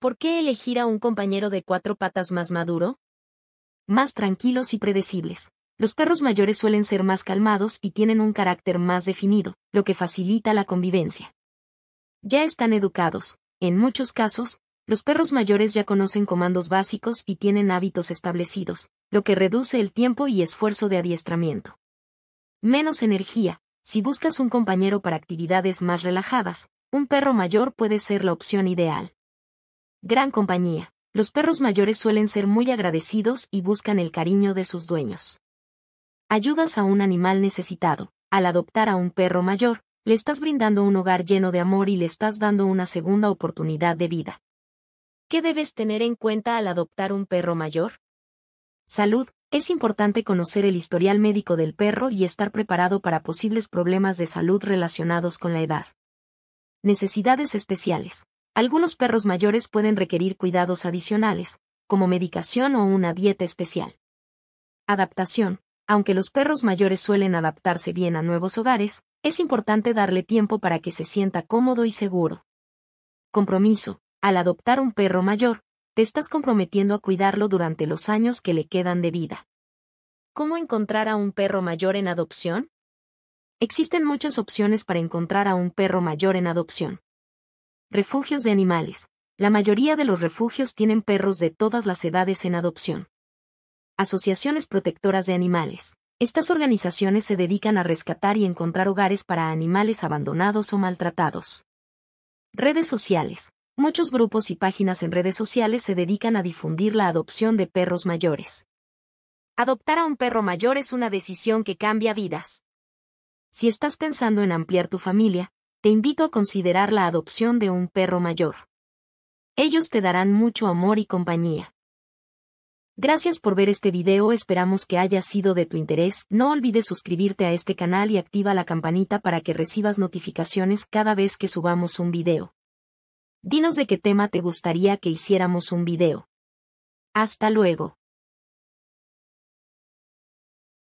¿por qué elegir a un compañero de cuatro patas más maduro? Más tranquilos y predecibles. Los perros mayores suelen ser más calmados y tienen un carácter más definido, lo que facilita la convivencia. Ya están educados. En muchos casos, los perros mayores ya conocen comandos básicos y tienen hábitos establecidos, lo que reduce el tiempo y esfuerzo de adiestramiento. Menos energía. Si buscas un compañero para actividades más relajadas, un perro mayor puede ser la opción ideal. Gran compañía. Los perros mayores suelen ser muy agradecidos y buscan el cariño de sus dueños. Ayudas a un animal necesitado. Al adoptar a un perro mayor, le estás brindando un hogar lleno de amor y le estás dando una segunda oportunidad de vida. ¿Qué debes tener en cuenta al adoptar un perro mayor? Salud. Es importante conocer el historial médico del perro y estar preparado para posibles problemas de salud relacionados con la edad. Necesidades especiales. Algunos perros mayores pueden requerir cuidados adicionales, como medicación o una dieta especial. Adaptación. Aunque los perros mayores suelen adaptarse bien a nuevos hogares, es importante darle tiempo para que se sienta cómodo y seguro. Compromiso. Al adoptar un perro mayor, te estás comprometiendo a cuidarlo durante los años que le quedan de vida. ¿Cómo encontrar a un perro mayor en adopción? Existen muchas opciones para encontrar a un perro mayor en adopción. Refugios de animales. La mayoría de los refugios tienen perros de todas las edades en adopción. Asociaciones protectoras de animales. Estas organizaciones se dedican a rescatar y encontrar hogares para animales abandonados o maltratados. Redes sociales. Muchos grupos y páginas en redes sociales se dedican a difundir la adopción de perros mayores. Adoptar a un perro mayor es una decisión que cambia vidas. Si estás pensando en ampliar tu familia, te invito a considerar la adopción de un perro mayor. Ellos te darán mucho amor y compañía. Gracias por ver este video, esperamos que haya sido de tu interés, no olvides suscribirte a este canal y activa la campanita para que recibas notificaciones cada vez que subamos un video. Dinos de qué tema te gustaría que hiciéramos un video. Hasta luego.